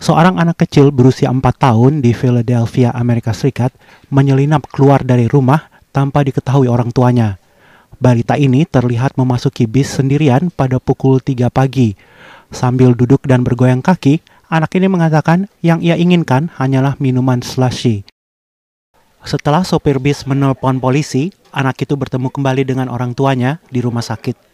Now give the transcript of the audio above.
Seorang anak kecil berusia 4 tahun di Philadelphia, Amerika Serikat, menyelinap keluar dari rumah tanpa diketahui orang tuanya. Balita ini terlihat memasuki bis sendirian pada pukul 3 pagi. Sambil duduk dan bergoyang kaki, anak ini mengatakan yang ia inginkan hanyalah minuman slushy. Setelah sopir bis menelpon polisi, anak itu bertemu kembali dengan orang tuanya di rumah sakit.